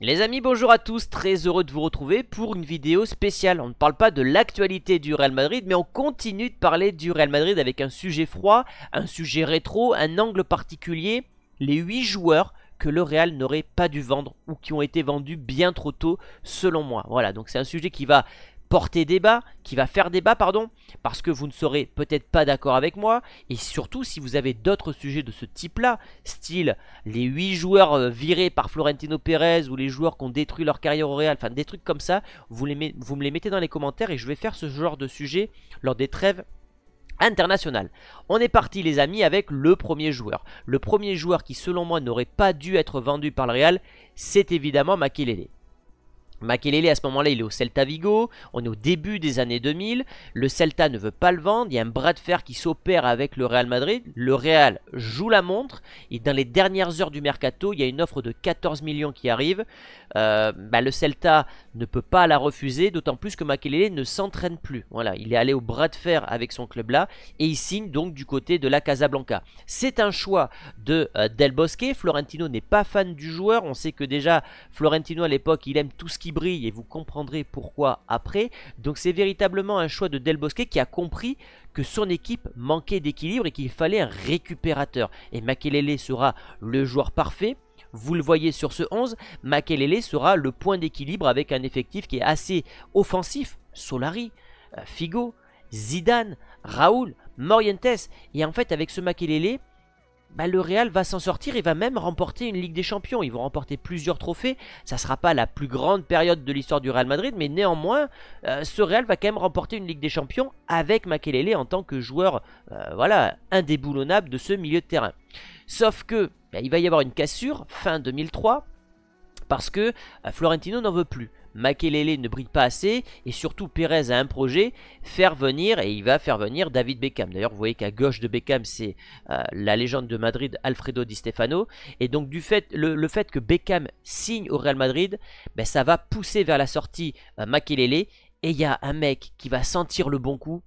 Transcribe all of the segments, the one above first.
Les amis, bonjour à tous, très heureux de vous retrouver pour une vidéo spéciale. On ne parle pas de l'actualité du Real Madrid, mais on continue de parler du Real Madrid avec un sujet froid, un sujet rétro, un angle particulier, les 8 joueurs que le Real n'aurait pas dû vendre ou qui ont été vendus bien trop tôt selon moi. Voilà, donc c'est un sujet qui va porter débat, qui va faire débat, pardon, parce que vous ne serez peut-être pas d'accord avec moi, et surtout si vous avez d'autres sujets de ce type-là, style les 8 joueurs euh, virés par Florentino Pérez ou les joueurs qui ont détruit leur carrière au Real, enfin des trucs comme ça, vous, les vous me les mettez dans les commentaires et je vais faire ce genre de sujet lors des trêves internationales. On est parti les amis avec le premier joueur. Le premier joueur qui selon moi n'aurait pas dû être vendu par le Real, c'est évidemment Makelele. Makelele à ce moment-là, il est au Celta Vigo, on est au début des années 2000, le Celta ne veut pas le vendre, il y a un bras de fer qui s'opère avec le Real Madrid, le Real joue la montre, et dans les dernières heures du mercato, il y a une offre de 14 millions qui arrive, euh, bah, le Celta ne peut pas la refuser, d'autant plus que Makelele ne s'entraîne plus, voilà, il est allé au bras de fer avec son club-là, et il signe donc du côté de la Casablanca. C'est un choix de euh, Del Bosque, Florentino n'est pas fan du joueur, on sait que déjà Florentino à l'époque, il aime tout ce qui brille et vous comprendrez pourquoi après. Donc c'est véritablement un choix de Del Bosque qui a compris que son équipe manquait d'équilibre et qu'il fallait un récupérateur. Et Makelele sera le joueur parfait. Vous le voyez sur ce 11, Makelele sera le point d'équilibre avec un effectif qui est assez offensif. Solari, euh, Figo, Zidane, Raoul, Morientes. Et en fait, avec ce Makelele, bah, le Real va s'en sortir et va même remporter une Ligue des Champions. Ils vont remporter plusieurs trophées. Ça ne sera pas la plus grande période de l'histoire du Real Madrid, mais néanmoins, euh, ce Real va quand même remporter une Ligue des Champions avec Makelele en tant que joueur euh, voilà, indéboulonnable de ce milieu de terrain. Sauf que bah, il va y avoir une cassure fin 2003 parce que euh, Florentino n'en veut plus. Makelele ne brille pas assez et surtout Pérez a un projet, faire venir et il va faire venir David Beckham. D'ailleurs, vous voyez qu'à gauche de Beckham, c'est euh, la légende de Madrid Alfredo Di Stefano et donc du fait le, fait que Beckham signe au Real Madrid, ben, ça va pousser vers la sortie euh, et il y a un mec qui va sentir le bon coup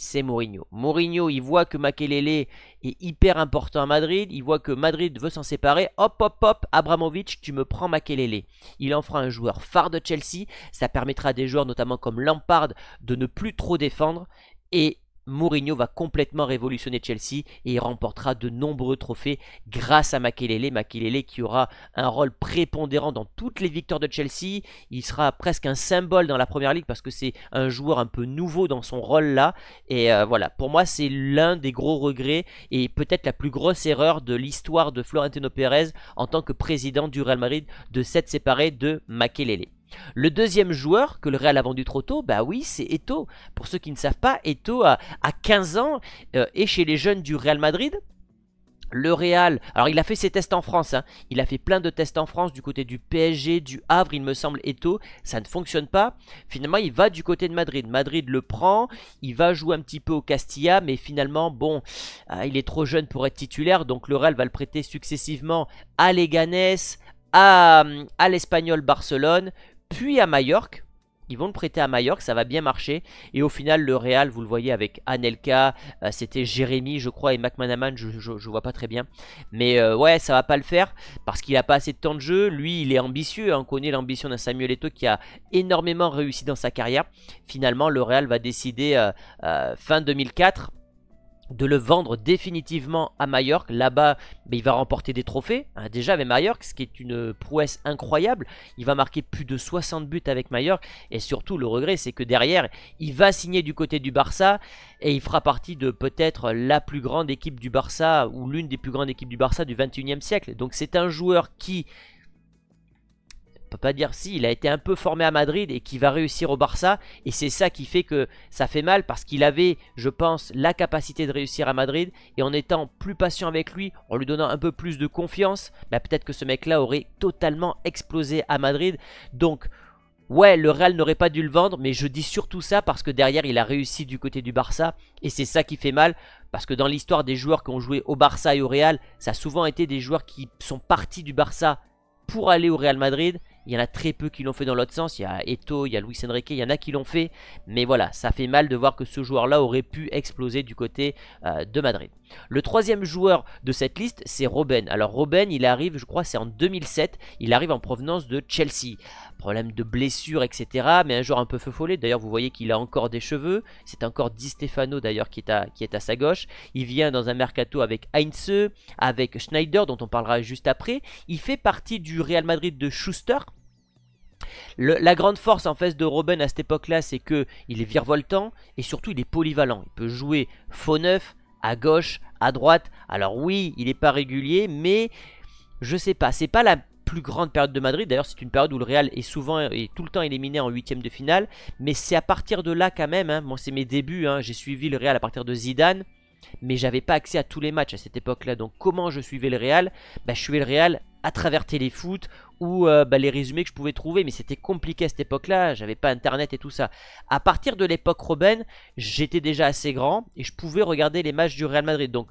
c'est Mourinho. Mourinho, il voit que Makelele est hyper important à Madrid, il voit que Madrid veut s'en séparer. Hop, hop, hop, Abramovic, tu me prends Makelele. Il en fera un joueur phare de Chelsea, ça permettra à des joueurs notamment comme Lampard de ne plus trop défendre et Mourinho va complètement révolutionner Chelsea et il remportera de nombreux trophées grâce à Makelele. Makelele qui aura un rôle prépondérant dans toutes les victoires de Chelsea. Il sera presque un symbole dans la première ligue parce que c'est un joueur un peu nouveau dans son rôle là. Et euh, voilà, pour moi, c'est l'un des gros regrets et peut-être la plus grosse erreur de l'histoire de Florentino Pérez en tant que président du Real Madrid de s'être séparé de Makelele. Le deuxième joueur que le Real a vendu trop tôt, bah oui, c'est Eto. Pour ceux qui ne savent pas, Eto a, 15 ans euh, et chez les jeunes du Real Madrid. Le Real, alors il a fait ses tests en France, hein. il a fait plein de tests en France du côté du PSG, du Havre, il me semble, Eto, ça ne fonctionne pas. Finalement, il va du côté de Madrid. Madrid le prend, il va jouer un petit peu au Castilla, mais finalement, bon, ah, il est trop jeune pour être titulaire, donc le Real va le prêter successivement à Leganés, à hum, l'Espagnol Barcelone, puis à Majorque. Ils vont le prêter à Majorque, ça va bien marcher. Et au final, le Real, vous le voyez avec Anelka, euh, c'était Jérémy, je crois, et McManaman, je, ne vois pas très bien. Mais euh, ouais, ça va pas le faire parce qu'il a pas assez de temps de jeu. Lui, il est ambitieux. Hein. on connaît l'ambition d'un Samuel Eto'o qui a énormément réussi dans sa carrière. Finalement, le Real va décider euh, fin 2004 de le vendre définitivement à Majorque. Là-bas, mais ben, il va remporter des trophées. Hein, déjà avec Majorque, ce qui est une prouesse incroyable. Il va marquer plus de 60 buts avec Majorque. Et surtout, le regret, c'est que derrière, il va signer du côté du Barça. Et il fera partie de peut-être la plus grande équipe du Barça, ou l'une des plus grandes équipes du Barça du 21e siècle. Donc c'est un joueur qui peut pas dire si il a été un peu formé à Madrid et qui va réussir au Barça et c'est ça qui fait que ça fait mal parce qu'il avait je pense la capacité de réussir à Madrid et en étant plus patient avec lui en lui donnant un peu plus de confiance bah, peut-être que ce mec là aurait totalement explosé à Madrid donc Ouais, le Real n'aurait pas dû le vendre, mais je dis surtout ça parce que derrière, il a réussi du côté du Barça, et c'est ça qui fait mal, parce que dans l'histoire des joueurs qui ont joué au Barça et au Real, ça a souvent été des joueurs qui sont partis du Barça pour aller au Real Madrid, il y en a très peu qui l'ont fait dans l'autre sens. Il y a Eto, il y a Luis Enrique, il y en a qui l'ont fait. Mais voilà, ça fait mal de voir que ce joueur-là aurait pu exploser du côté euh, de Madrid. Le troisième joueur de cette liste, c'est Robben. Alors Robben, il arrive, je crois, c'est en 2007. Il arrive en provenance de Chelsea problème de blessure, etc. Mais un joueur un peu feu follet. D'ailleurs, vous voyez qu'il a encore des cheveux. C'est encore Di Stefano, d'ailleurs, qui, est à, qui est à sa gauche. Il vient dans un mercato avec Heinze, avec Schneider, dont on parlera juste après. Il fait partie du Real Madrid de Schuster, la grande force en face de Robben à cette époque-là, c'est que il est virevoltant et surtout il est polyvalent. Il peut jouer faux neuf, à gauche, à droite. Alors oui, il n'est pas régulier, mais je sais pas, c'est pas la plus grande période de Madrid. D'ailleurs, c'est une période où le Real est souvent et tout le temps éliminé en huitième de finale. Mais c'est à partir de là quand même. Hein. Moi, c'est mes débuts. Hein. J'ai suivi le Real à partir de Zidane. Mais j'avais pas accès à tous les matchs à cette époque-là. Donc comment je suivais le Real bah, Je suivais le Real à travers téléfoot ou euh, bah, les résumés que je pouvais trouver, mais c'était compliqué à cette époque-là, j'avais pas internet et tout ça. À partir de l'époque Robin, j'étais déjà assez grand et je pouvais regarder les matchs du Real Madrid. Donc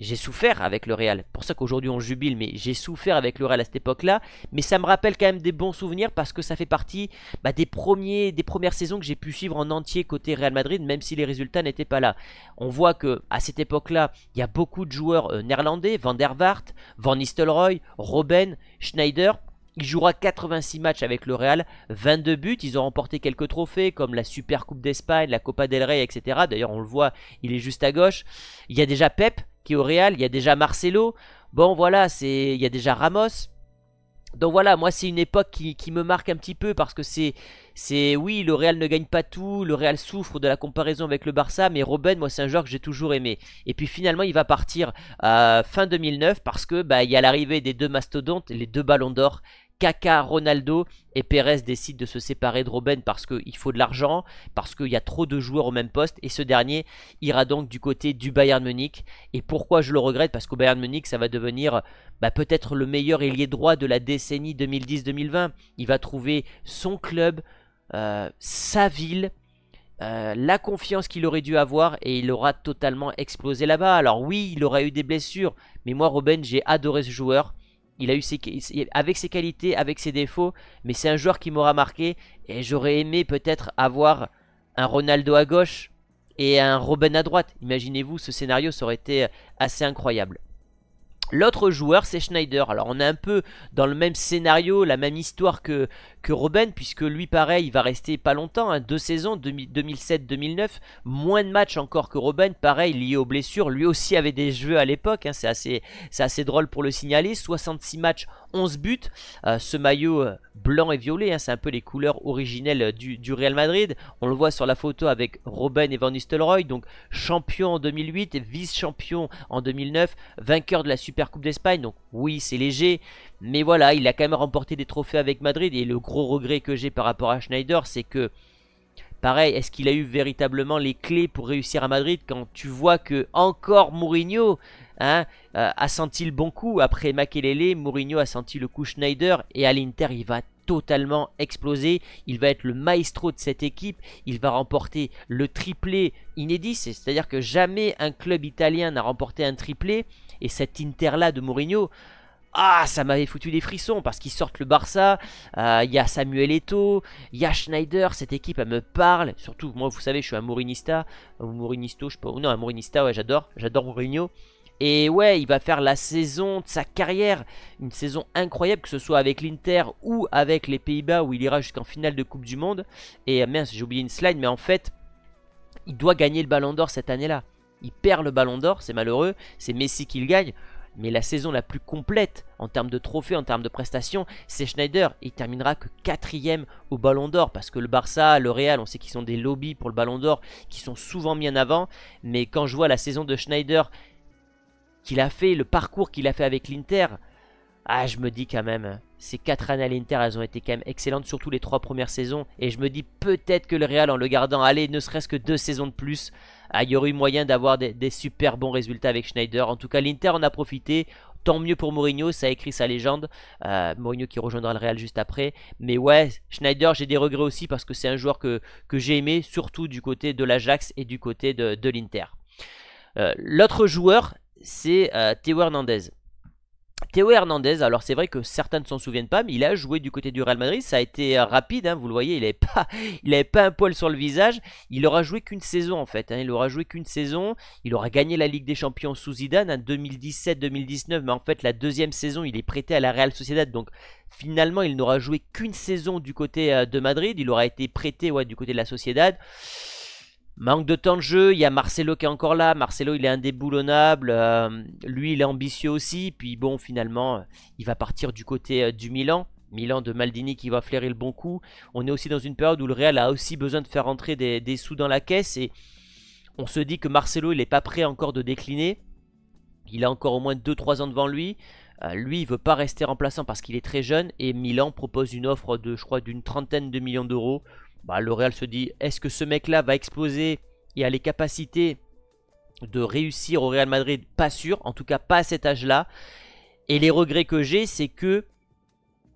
j'ai souffert avec le Real. Pour ça qu'aujourd'hui on jubile, mais j'ai souffert avec le Real à cette époque-là. Mais ça me rappelle quand même des bons souvenirs parce que ça fait partie bah, des, premiers, des premières saisons que j'ai pu suivre en entier côté Real Madrid, même si les résultats n'étaient pas là. On voit que à cette époque-là, il y a beaucoup de joueurs euh, néerlandais, Van der Vaart, Van Nistelrooy, Robben, Schneider, il jouera 86 matchs avec le Real, 22 buts, ils ont remporté quelques trophées comme la Super Coupe d'Espagne, la Copa del Rey, etc. D'ailleurs on le voit, il est juste à gauche. Il y a déjà Pep, qui est au Real. Il y a déjà Marcelo. Bon, voilà, c'est il y a déjà Ramos. Donc voilà, moi c'est une époque qui, me marque un petit peu parce que c'est, c'est oui, le Real ne gagne pas tout, le Real souffre de la comparaison avec le Barça, mais Robben, moi c'est un joueur que j'ai toujours aimé. Et puis finalement, il va partir euh, fin 2009 parce que bah, il y a l'arrivée des deux mastodontes, les deux ballons d'or Kaka, Ronaldo et Pérez décident de se séparer de Robben parce qu'il faut de l'argent, parce qu'il y a trop de joueurs au même poste et ce dernier ira donc du côté du Bayern Munich. Et pourquoi je le regrette Parce qu'au Bayern Munich, ça va devenir bah, peut-être le meilleur ailier droit de la décennie 2010-2020. Il va trouver son club, euh, sa ville. Euh, la confiance qu'il aurait dû avoir et il aura totalement explosé là-bas. Alors oui, il aura eu des blessures, mais moi Robben, j'ai adoré ce joueur. Il a eu avec ses qualités, avec ses défauts, mais c'est un joueur qui m'aura marqué et j'aurais aimé peut-être avoir un Ronaldo à gauche et un Robin à droite. Imaginez-vous, ce scénario, ça aurait été euh, assez incroyable. L'autre joueur c'est Schneider, alors on est un peu dans le même scénario, la même histoire que, que Robben puisque lui pareil il va rester pas longtemps, hein, deux saisons 2007-2009, moins de matchs encore que Robben, pareil lié aux blessures, lui aussi avait des jeux à l'époque, hein, c'est assez, assez drôle pour le signaler, 66 matchs, 11 buts, euh, ce maillot euh, blanc et violet, hein, c'est un peu les couleurs originelles du, du, Real Madrid, on le voit sur la photo avec Robben et Van Nistelrooy, donc champion en 2008, vice-champion en 2009, vainqueur de la Super Coupe d'Espagne, donc oui c'est léger, mais voilà, il a quand même remporté des trophées avec Madrid, et le gros regret que j'ai par rapport à Schneider, c'est que, pareil, est-ce qu'il a eu véritablement les clés pour réussir à Madrid quand tu vois que encore Mourinho hein, euh, a senti le bon coup après Makelele, Mourinho a senti le coup Schneider, et à l'Inter il va totalement exploser Il va être le maestro de cette équipe. Il va remporter le triplé inédit. C'est-à-dire que jamais un club italien n'a remporté un triplé. Et cet Inter-là de Mourinho, ah, ça m'avait foutu des frissons parce qu'ils sortent le Barça. Euh, il y a Samuel Eto'o, il y a Schneider. Cette équipe, elle me parle. Surtout, moi, vous savez, je suis un Mourinista. Ou Mourinisto, je sais pas. Non, un Mourinista, ouais, j'adore. J'adore Mourinho. Et ouais, il va faire la saison de sa carrière. Une saison incroyable, que ce soit avec l'Inter ou avec les Pays-Bas où il ira jusqu'en finale de Coupe du Monde. Et euh, mince, j'ai oublié une slide, mais en fait, il doit gagner le Ballon d'Or cette année-là il perd le ballon d'or, c'est malheureux, c'est Messi qui le gagne. Mais la saison la plus complète en termes de trophées, en termes de prestations, c'est Schneider. Il terminera que quatrième au Ballon d'Or parce que le Barça, le Real, on sait qu'ils sont des lobbies pour le Ballon d'Or qui sont souvent mis en avant. Mais quand je vois la saison de Schneider qu'il a fait, le parcours qu'il a fait avec l'Inter, ah, je me dis quand même, ces quatre années à l'Inter, elles ont été quand même excellentes, surtout les trois premières saisons. Et je me dis peut-être que le Real, en le gardant, allez, ne serait-ce que deux saisons de plus, ah, il y aurait eu moyen d'avoir des, super bons résultats avec Schneider. En tout cas, l'Inter en a profité. Tant mieux pour Mourinho, ça a écrit sa légende. Euh, Mourinho qui rejoindra le Real juste après. Mais ouais, Schneider, j'ai des regrets aussi parce que c'est un joueur que, j'ai aimé, surtout du côté de l'Ajax et du côté de, l'Inter. Euh, l'autre joueur, c'est euh, Théo Hernandez. Théo Hernandez, alors c'est vrai que certains ne s'en souviennent pas, mais il a joué du côté du Real Madrid, ça a été euh, rapide, hein, vous le voyez, il n'avait pas, il pas un poil sur le visage, il aura joué qu'une saison en fait, hein. il aura joué qu'une saison, il aura gagné la Ligue des Champions sous Zidane, en hein, 2017-2019, mais en fait la deuxième saison il est prêté à la Real Sociedad, donc finalement il n'aura joué qu'une saison du côté euh, de Madrid, il aura été prêté ouais, du côté de la Sociedad. Manque de temps de jeu, il y a Marcelo qui est encore là. Marcelo, il est indéboulonnable. Euh, lui, il est ambitieux aussi. Puis bon, finalement, euh, il va partir du côté euh, du Milan. Milan de Maldini qui va flairer le bon coup. On est aussi dans une période où le Real a aussi besoin de faire entrer des, sous dans la caisse. Et on se dit que Marcelo, il n'est pas prêt encore de décliner. Il a encore au moins 2-3 ans devant lui. lui, il veut pas rester remplaçant parce qu'il est très jeune. Et Milan propose une offre de, je crois, d'une trentaine de millions d'euros bah, le Real se dit est-ce que ce mec-là va exploser et a les capacités de réussir au Real Madrid Pas sûr, en tout cas pas à cet âge-là. Et les regrets que j'ai, c'est que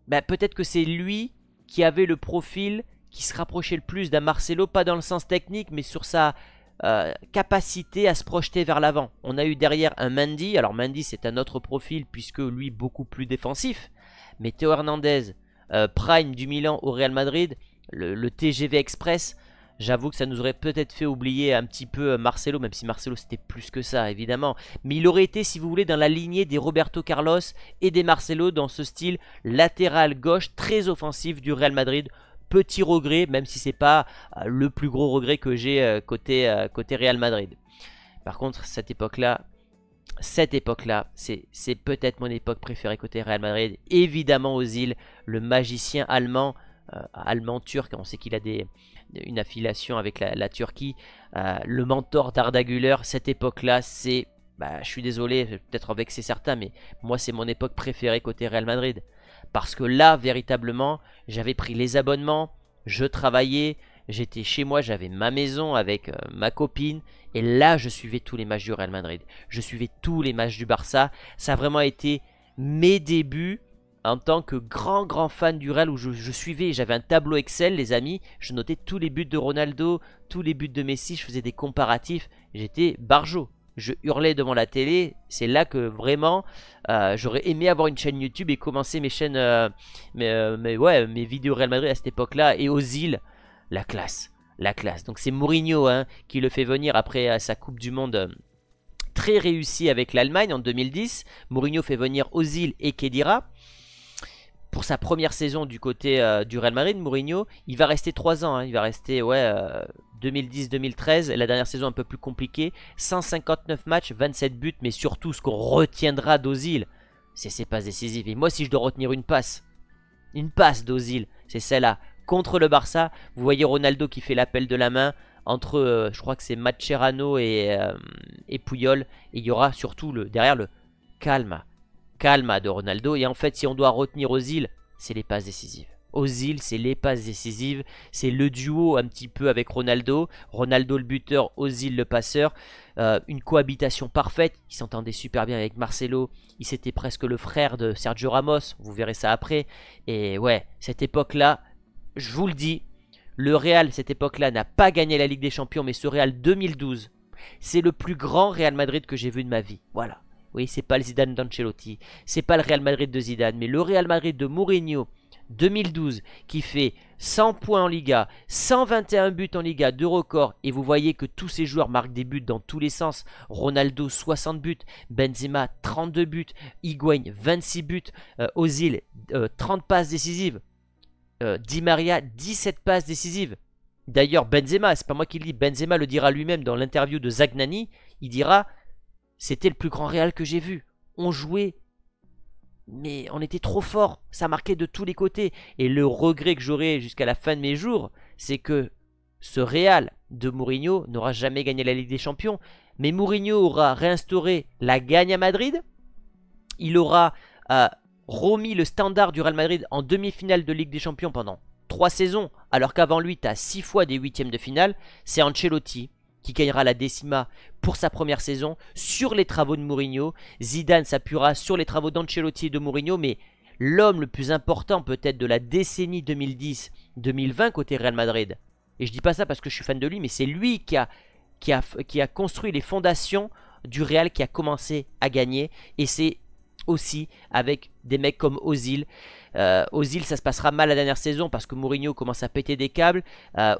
bah, peut-être que c'est lui qui avait le profil qui se rapprochait le plus d'un Marcelo, pas dans le sens technique, mais sur sa euh, capacité à se projeter vers l'avant. On a eu derrière un Mandy, alors Mandy c'est un autre profil puisque lui beaucoup plus défensif, mais Théo Hernandez, euh, Prime du Milan au Real Madrid, le, TGV Express, j'avoue que ça nous aurait peut-être fait oublier un petit peu euh, Marcelo, même si Marcelo c'était plus que ça évidemment. Mais il aurait été, si vous voulez, dans la lignée des Roberto Carlos et des Marcelo dans ce style latéral gauche très offensif du Real Madrid. Petit regret, même si c'est pas euh, le plus gros regret que j'ai euh, côté, côté Real Madrid. Par contre, cette époque-là, cette époque-là, c'est peut-être mon époque préférée côté Real Madrid. Évidemment aux îles, le magicien allemand euh, allemand-turc, on sait qu'il a des, une affiliation avec la, Turquie. Euh, le mentor d'Ardaguler, cette époque-là, c'est bah, je suis désolé, peut-être avec c'est certains, mais moi c'est mon époque préférée côté Real Madrid. Parce que là, véritablement, j'avais pris les abonnements, je travaillais, j'étais chez moi, j'avais ma maison avec euh, ma copine, et là je suivais tous les matchs du Real Madrid. Je suivais tous les matchs du Barça. Ça a vraiment été mes débuts en tant que grand grand fan du Real où je, suivais, j'avais un tableau Excel les amis, je notais tous les buts de Ronaldo, tous les buts de Messi, je faisais des comparatifs, j'étais barjo. Je hurlais devant la télé, c'est là que vraiment euh, j'aurais aimé avoir une chaîne YouTube et commencer mes chaînes, euh, euh, ouais, mes vidéos Real Madrid à cette époque-là et aux îles, la classe, la classe. Donc c'est Mourinho hein, qui le fait venir après sa Coupe du Monde très réussie avec l'Allemagne en 2010. Mourinho fait venir îles et Kedira pour sa première saison du côté euh, du Real Madrid, Mourinho, il va rester 3 ans. Hein. il va rester ouais, 2010-2013, euh, la dernière saison un peu plus compliquée. 159 matchs, 27 buts, mais surtout ce qu'on retiendra d'Ozil, c'est ses passes décisives. Et moi, si je dois retenir une passe, une passe d'Ozil, c'est celle-là. Contre le Barça, vous voyez Ronaldo qui fait l'appel de la main entre, euh, je crois que c'est Macherano et, et Puyol. Et il y aura surtout le, derrière le calme calme de Ronaldo. Et en fait, si on doit retenir Ozil, c'est les passes décisives. Ozil, c'est les passes décisives, c'est le duo un petit peu avec Ronaldo, Ronaldo le buteur, Ozil le passeur, euh, une cohabitation parfaite, il s'entendait super bien avec Marcelo, il s'était presque le frère de Sergio Ramos, vous verrez ça après, et ouais, cette époque-là, je vous le dis, le Real, cette époque-là, n'a pas gagné la Ligue des Champions, mais ce Real 2012, c'est le plus grand Real Madrid que j'ai vu de ma vie, voilà. Oui, c'est pas le Zidane d'Ancelotti, c'est pas le Real Madrid de Zidane, mais le Real Madrid de Mourinho 2012 qui fait 100 points en Liga, 121 buts en Liga, deux records et vous voyez que tous ces joueurs marquent des buts dans tous les sens. Ronaldo 60 buts, Benzema 32 buts, Higuain 26 buts, euh, Ozil 30 euh, passes décisives, euh, Di Maria 17 passes décisives. D'ailleurs Benzema, c'est pas moi qui le dis, Benzema le dira lui-même dans l'interview de Zagnani, il dira c'était le plus grand Real que j'ai vu. On jouait, mais on était trop fort. Ça marquait de tous les côtés. Et le regret que j'aurai jusqu'à la fin de mes jours, c'est que ce Real de Mourinho n'aura jamais gagné la Ligue des Champions. Mais Mourinho aura réinstauré la gagne à Madrid. Il aura euh, remis le standard du Real Madrid en demi-finale de Ligue des Champions pendant 3 saisons, alors qu'avant lui, tu as 6 fois des huitièmes de finale, c'est Ancelotti, qui gagnera la décima pour sa première saison sur les travaux de Mourinho. Zidane s'appuiera sur les travaux d'Ancelotti et de Mourinho, mais l'homme le plus important peut-être de la décennie 2010-2020 côté Real Madrid. Et je dis pas ça parce que je suis fan de lui, mais c'est lui qui a, qui, a, qui a construit les fondations du Real qui a commencé à gagner. Et c'est aussi avec des mecs comme Ozil, euh, ça se passera mal la dernière saison parce que Mourinho commence à péter des câbles.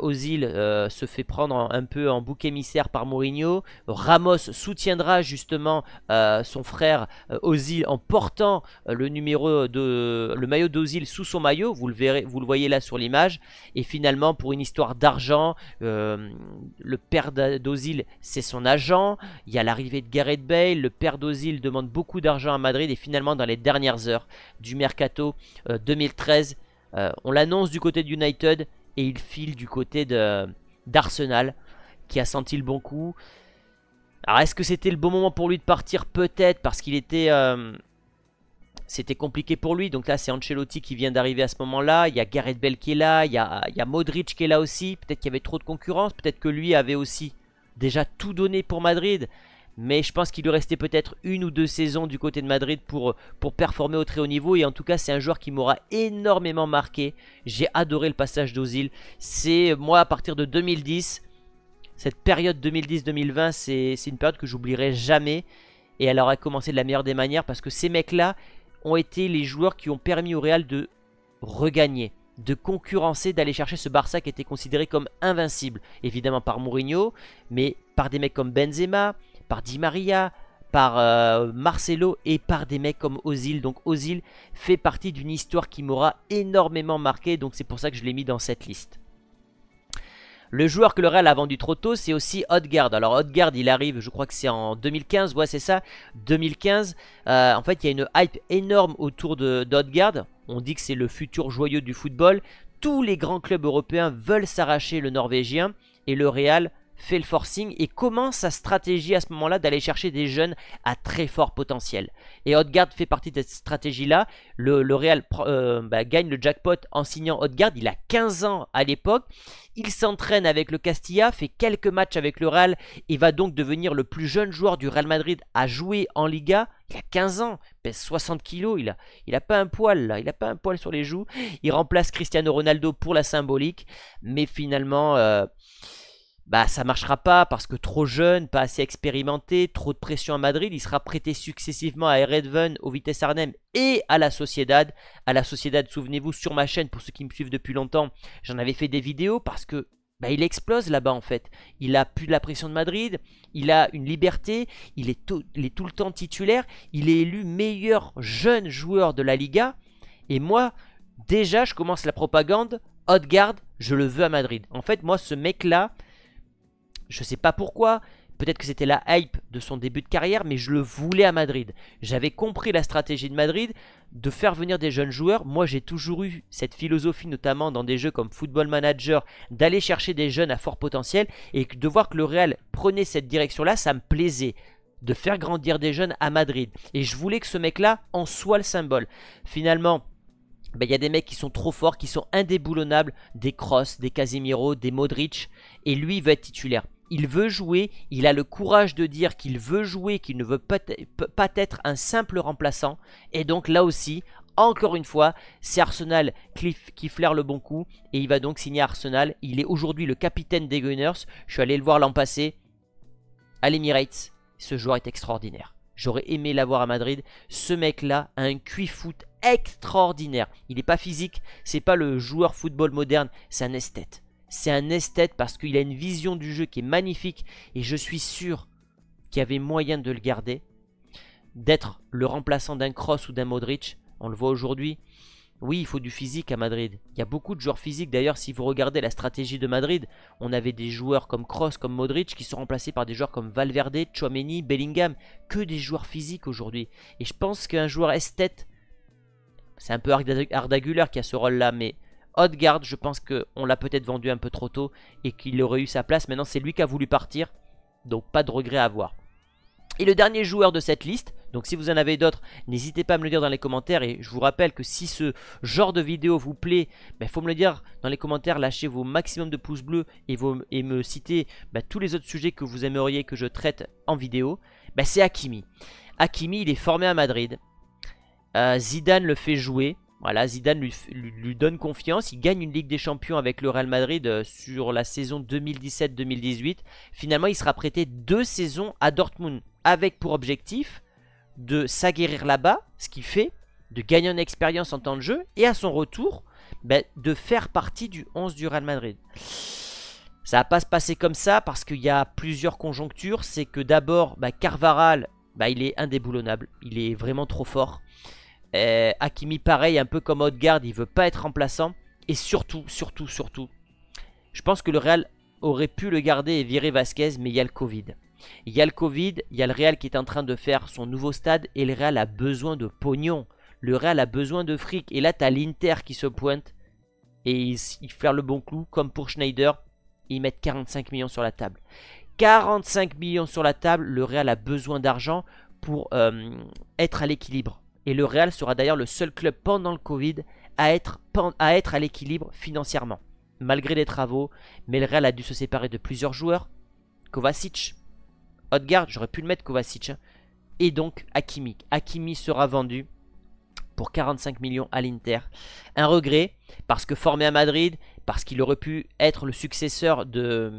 Osil euh, euh, se fait prendre un peu en bouc émissaire par Mourinho. Ramos soutiendra justement euh, son frère Osil en portant le numéro de le maillot d'Ozil sous son maillot. Vous le verrez, vous le voyez là sur l'image. Et finalement, pour une histoire d'argent, le père d'Ozil, c'est son agent. Il y a l'arrivée de Gareth Bale. Le père d'Ozil demande beaucoup d'argent à Madrid et finalement, dans les dernières heures du mercato, 2013. Euh, euh, on l'annonce du côté de United et il file du côté d'Arsenal qui a senti le bon coup. Alors est-ce que c'était le bon moment pour lui de partir Peut-être parce qu'il était... Euh, c'était compliqué pour lui, donc là c'est Ancelotti qui vient d'arriver à ce moment-là, il y a Gareth Bell qui est là, il y a, il y a Modric qui est là aussi, peut-être qu'il y avait trop de concurrence, peut-être que lui avait aussi déjà tout donné pour Madrid, mais je pense qu'il lui restait peut-être une ou deux saisons du côté de Madrid pour, pour performer au très haut niveau et en tout cas c'est un joueur qui m'aura énormément marqué. J'ai adoré le passage d'Ozil. C'est moi à partir de 2010, cette période 2010-2020 c'est une période que j'oublierai jamais et elle aura commencé de la meilleure des manières parce que ces mecs là ont été les joueurs qui ont permis au Real de regagner de concurrencer, d'aller chercher ce Barça qui était considéré comme invincible, évidemment par Mourinho, mais par des mecs comme Benzema, par Di Maria, par euh, Marcelo et par des mecs comme Ozil. Donc Ozil fait partie d'une histoire qui m'aura énormément marqué, donc c'est pour ça que je l'ai mis dans cette liste. Le joueur que le Real a vendu trop tôt, c'est aussi Odgaard. Alors Odgaard, il arrive, je crois que c'est en 2015, ouais c'est ça, 2015. Euh, en fait, il y a une hype énorme autour de On dit que c'est le futur joyeux du football. Tous les grands clubs européens veulent s'arracher le Norvégien et le Real fait le forcing et commence sa stratégie à ce moment-là d'aller chercher des jeunes à très fort potentiel. Et Odegaard fait partie de cette stratégie-là. Le, Real euh, bah, gagne le jackpot en signant Odegaard. Il a 15 ans à l'époque. Il s'entraîne avec le Castilla, fait quelques matchs avec le Real et va donc devenir le plus jeune joueur du Real Madrid à jouer en Liga. Il a 15 ans, pèse 60 kilos, il a, il a pas un poil il a pas un poil sur les joues. Il remplace Cristiano Ronaldo pour la symbolique, mais finalement, euh, bah ça marchera pas parce que trop jeune, pas assez expérimenté, trop de pression à Madrid, il sera prêté successivement à Redven, au Vitesse Arnhem et à la Sociedad. À la Sociedad, souvenez-vous, sur ma chaîne, pour ceux qui me suivent depuis longtemps, j'en avais fait des vidéos parce que bah, il explose là-bas en fait. Il a plus de la pression de Madrid, il a une liberté, il est, tout, est tout le temps titulaire, il est élu meilleur jeune joueur de la Liga. Et moi, déjà, je commence la propagande. Odegaard, je le veux à Madrid. En fait, moi, ce mec-là, je sais pas pourquoi, peut-être que c'était la hype de son début de carrière, mais je le voulais à Madrid. J'avais compris la stratégie de Madrid de faire venir des jeunes joueurs. Moi, j'ai toujours eu cette philosophie, notamment dans des jeux comme Football Manager, d'aller chercher des jeunes à fort potentiel et de voir que le Real prenait cette direction-là, ça me plaisait de faire grandir des jeunes à Madrid. Et je voulais que ce mec-là en soit le symbole. Finalement, ben, il y a des mecs qui sont trop forts, qui sont indéboulonnables, des cross, des Casemiro, des Modric, et lui il veut être titulaire il veut jouer, il a le courage de dire qu'il veut jouer, qu'il ne veut pas, être un simple remplaçant. Et donc là aussi, encore une fois, c'est Arsenal qui flaire le bon coup et il va donc signer Arsenal. Il est aujourd'hui le capitaine des Gunners. Je suis allé le voir l'an passé à l'Emirates. Ce joueur est extraordinaire. J'aurais aimé l'avoir à Madrid. Ce mec-là a un QI foot extraordinaire. Il n'est pas physique, c'est pas le joueur football moderne, c'est un esthète c'est un esthète parce qu'il a une vision du jeu qui est magnifique et je suis sûr qu'il y avait moyen de le garder. D'être le remplaçant d'un Cross ou d'un Modric, on le voit aujourd'hui. Oui, il faut du physique à Madrid. Il y a beaucoup de joueurs physiques. D'ailleurs, si vous regardez la stratégie de Madrid, on avait des joueurs comme Cross, comme Modric, qui sont remplacés par des joueurs comme Valverde, Chouameni, Bellingham. Que des joueurs physiques aujourd'hui. Et je pense qu'un joueur esthète, c'est un peu Arda qui a ce rôle-là, mais Odegaard, je pense qu'on l'a peut-être vendu un peu trop tôt et qu'il aurait eu sa place. Maintenant, c'est lui qui a voulu partir, donc pas de regret à avoir. Et le dernier joueur de cette liste, donc si vous en avez d'autres, n'hésitez pas à me le dire dans les commentaires. Et je vous rappelle que si ce genre de vidéo vous plaît, il ben, faut me le dire dans les commentaires, lâchez vos maximum de pouces bleus et, et me citer ben, tous les autres sujets que vous aimeriez que je traite en vidéo. Ben, c'est Hakimi. Hakimi, il est formé à Madrid. Euh, Zidane le fait jouer. Voilà, Zidane lui, donne confiance, il gagne une Ligue des Champions avec le Real Madrid euh, sur la saison 2017-2018. Finalement, il sera prêté deux saisons à Dortmund avec pour objectif de s'aguerrir là-bas, ce qui fait de gagner en expérience en temps de jeu et à son retour, ben, de faire partie du 11 du Real Madrid. Ça va pas se passer comme ça parce qu'il y a plusieurs conjonctures. C'est que d'abord, ben, Carvaral, ben, il est indéboulonnable, il est vraiment trop fort. Euh, Hakimi, pareil, un peu comme Odegaard, il veut pas être remplaçant. Et surtout, surtout, surtout, je pense que le Real aurait pu le garder et virer Vasquez, mais il y a le Covid. Il y a le Covid, il y a le Real qui est en train de faire son nouveau stade et le Real a besoin de pognon. Le Real a besoin de fric. Et là, tu as l'Inter qui se pointe et il, faire le bon clou, comme pour Schneider. Ils mettent 45 millions sur la table. 45 millions sur la table, le Real a besoin d'argent pour euh, être à l'équilibre et le Real sera d'ailleurs le seul club pendant le Covid à être, à l'équilibre financièrement, malgré les travaux, mais le Real a dû se séparer de plusieurs joueurs, Kovacic, Odgaard, j'aurais pu le mettre Kovacic, hein. et donc Hakimi. Hakimi sera vendu pour 45 millions à l'Inter. Un regret, parce que formé à Madrid, parce qu'il aurait pu être le successeur de,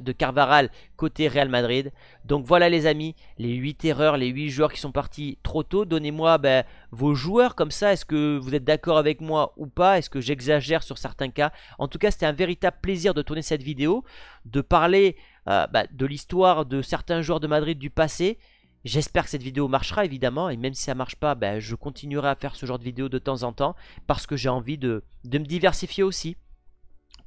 de Carvaral côté Real Madrid. Donc voilà les amis, les 8 erreurs, les 8 joueurs qui sont partis trop tôt. Donnez-moi ben, vos joueurs comme ça, est-ce que vous êtes d'accord avec moi ou pas Est-ce que j'exagère sur certains cas En tout cas, c'était un véritable plaisir de tourner cette vidéo, de parler euh, ben, de l'histoire de certains joueurs de Madrid du passé. J'espère que cette vidéo marchera évidemment et même si ça marche pas, ben, je continuerai à faire ce genre de vidéo de temps en temps parce que j'ai envie de me diversifier aussi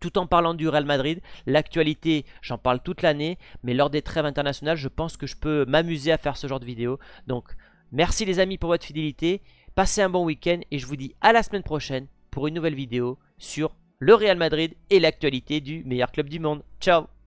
tout en parlant du Real Madrid. L'actualité, j'en parle toute l'année, mais lors des trêves internationales, je pense que je peux m'amuser à faire ce genre de vidéo. Donc, merci les amis pour votre fidélité, passez un bon week-end et je vous dis à la semaine prochaine pour une nouvelle vidéo sur le Real Madrid et l'actualité du meilleur club du monde. Ciao